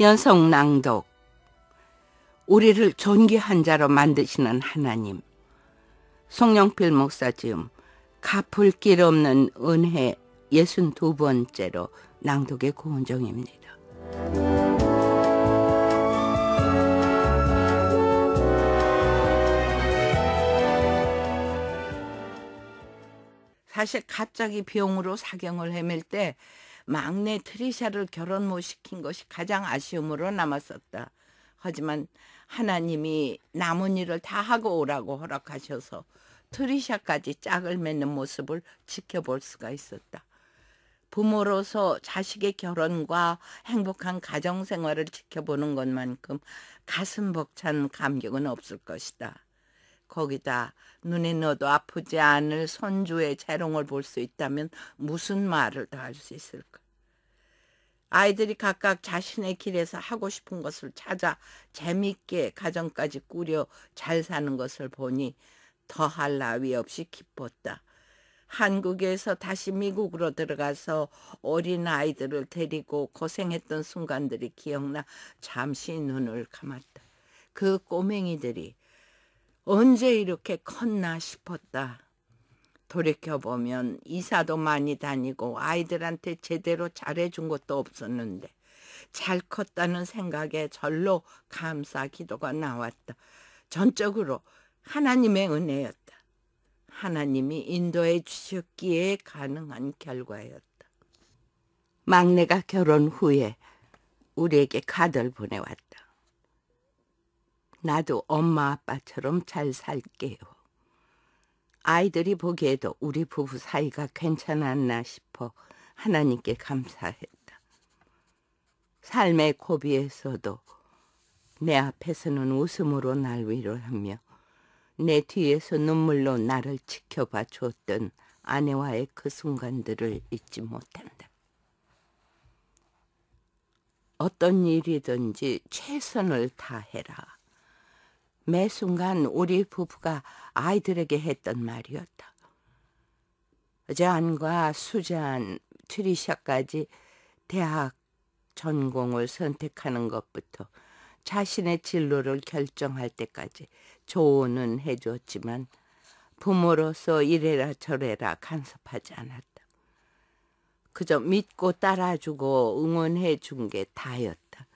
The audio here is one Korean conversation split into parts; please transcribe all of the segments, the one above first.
연속 낭독. 우리를 존귀한 자로 만드시는 하나님. 송영필 목사 지음 갚을 길 없는 은혜 62번째로 낭독의 고은정입니다. 사실 갑자기 병으로 사경을 헤맬 때 막내 트리샤를 결혼 못 시킨 것이 가장 아쉬움으로 남았었다. 하지만 하나님이 남은 일을 다 하고 오라고 허락하셔서 트리샤까지 짝을 맺는 모습을 지켜볼 수가 있었다. 부모로서 자식의 결혼과 행복한 가정 생활을 지켜보는 것만큼 가슴 벅찬 감격은 없을 것이다. 거기다 눈에 넣어도 아프지 않을 손주의 재롱을 볼 수 있다면 무슨 말을 더 할 수 있을까? 아이들이 각각 자신의 길에서 하고 싶은 것을 찾아 재밌게 가정까지 꾸려 잘 사는 것을 보니 더할 나위 없이 기뻤다. 한국에서 다시 미국으로 들어가서 어린 아이들을 데리고 고생했던 순간들이 기억나 잠시 눈을 감았다. 그 꼬맹이들이 언제 이렇게 컸나 싶었다. 돌이켜보면 이사도 많이 다니고 아이들한테 제대로 잘해준 것도 없었는데 잘 컸다는 생각에 절로 감사 기도가 나왔다. 전적으로 하나님의 은혜였다. 하나님이 인도해 주셨기에 가능한 결과였다. 막내가 결혼 후에 우리에게 카드를 보내왔다. 나도 엄마 아빠처럼 잘 살게요. 아이들이 보기에도 우리 부부 사이가 괜찮았나 싶어 하나님께 감사했다. 삶의 고비에서도 내 앞에서는 웃음으로 날 위로하며 내 뒤에서 눈물로 나를 지켜봐 주었던 아내와의 그 순간들을 잊지 못한다. 어떤 일이든지 최선을 다해라. 매 순간 우리 부부가 아이들에게 했던 말이었다. 제안과 수잔, 트리샤까지 대학 전공을 선택하는 것부터 자신의 진로를 결정할 때까지 조언은 해줬지만 부모로서 이래라 저래라 간섭하지 않았다. 그저 믿고 따라주고 응원해 준 게 다였다.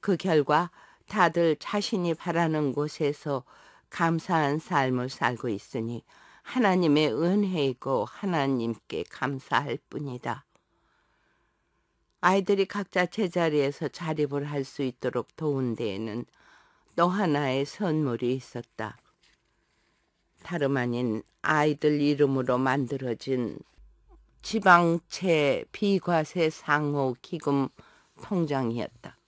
그 결과 다들 자신이 바라는 곳에서 감사한 삶을 살고 있으니 하나님의 은혜이고 하나님께 감사할 뿐이다. 아이들이 각자 제자리에서 자립을 할 수 있도록 도운 데에는 또 하나의 선물이 있었다. 다름 아닌 아이들 이름으로 만들어진 지방채 비과세 상호 기금 통장이었다.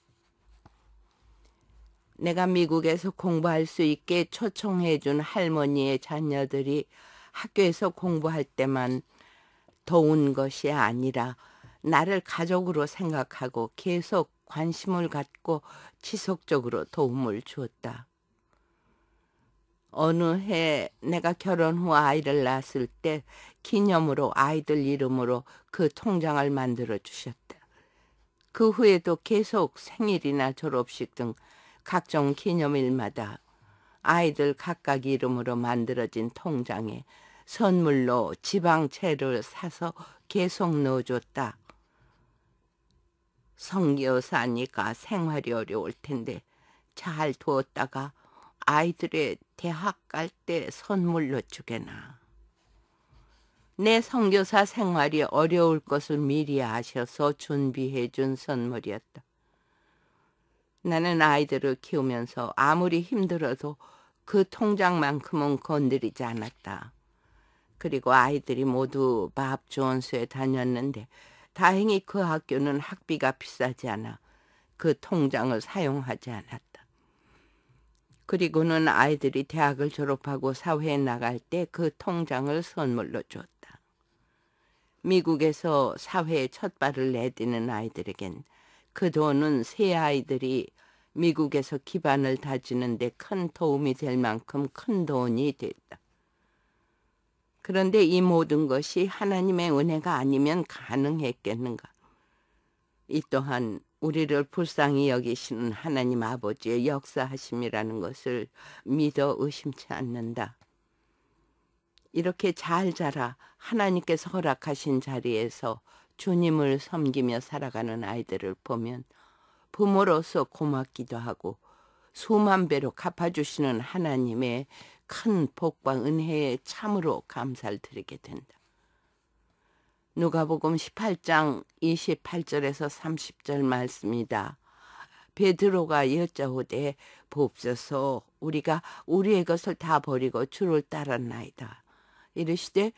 내가 미국에서 공부할 수 있게 초청해준 할머니의 자녀들이 학교에서 공부할 때만 도운 것이 아니라 나를 가족으로 생각하고 계속 관심을 갖고 지속적으로 도움을 주었다. 어느 해 내가 결혼 후 아이를 낳았을 때 기념으로 아이들 이름으로 그 통장을 만들어 주셨다. 그 후에도 계속 생일이나 졸업식 등 각종 기념일마다 아이들 각각 이름으로 만들어진 통장에 선물로 지방채를 사서 계속 넣어줬다. 성교사니까 생활이 어려울 텐데 잘 두었다가 아이들의 대학 갈 때 선물로 주게나. 내 성교사 생활이 어려울 것을 미리 아셔서 준비해 준 선물이었다. 나는 아이들을 키우면서 아무리 힘들어도 그 통장만큼은 건드리지 않았다. 그리고 아이들이 모두 밥 조원수에 다녔는데 다행히 그 학교는 학비가 비싸지 않아 그 통장을 사용하지 않았다. 그리고는 아이들이 대학을 졸업하고 사회에 나갈 때 그 통장을 선물로 줬다. 미국에서 사회에 첫 발을 내딛는 아이들에겐 그 돈은 세 아이들이 미국에서 기반을 다지는데 큰 도움이 될 만큼 큰 돈이 됐다. 그런데 이 모든 것이 하나님의 은혜가 아니면 가능했겠는가? 이 또한 우리를 불쌍히 여기시는 하나님 아버지의 역사하심이라는 것을 믿어 의심치 않는다. 이렇게 잘 자라 하나님께서 허락하신 자리에서 주님을 섬기며 살아가는 아이들을 보면 부모로서 고맙기도 하고 수만 배로 갚아주시는 하나님의 큰 복과 은혜에 참으로 감사를 드리게 된다. 누가복음 18장 28절에서 30절 말씀이다. 베드로가 여자오되 보옵소서 우리가 우리의 것을 다 버리고 주를 따랐나이다. 이르시되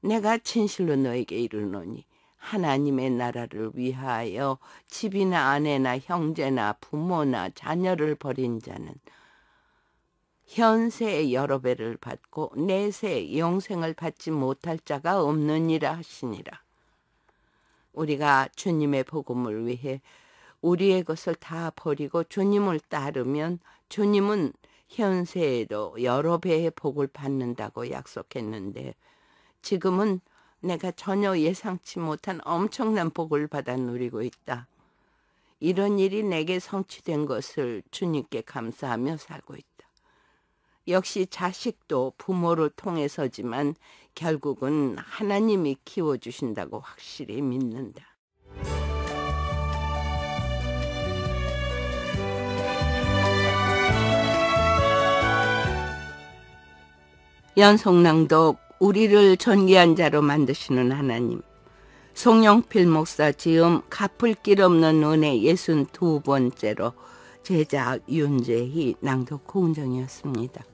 내가 진실로 너에게 이르노니 하나님의 나라를 위하여 집이나 아내나 형제나 부모나 자녀를 버린 자는 현세의 여러 배를 받고 내세의 영생을 받지 못할 자가 없느니라 하시니라. 우리가 주님의 복음을 위해 우리의 것을 다 버리고 주님을 따르면 주님은 현세에도 여러 배의 복을 받는다고 약속했는데 지금은 내가 전혀 예상치 못한 엄청난 복을 받아 누리고 있다. 이런 일이 내게 성취된 것을 주님께 감사하며 살고 있다. 역시 자식도 부모를 통해서지만 결국은 하나님이 키워주신다고 확실히 믿는다. 연속낭독 우리를 전기한 자로 만드시는 하나님. 송영필 목사 지음 갚을 길 없는 은혜 예순 두 번째로 제작 윤재희 낭독 고은정이었습니다.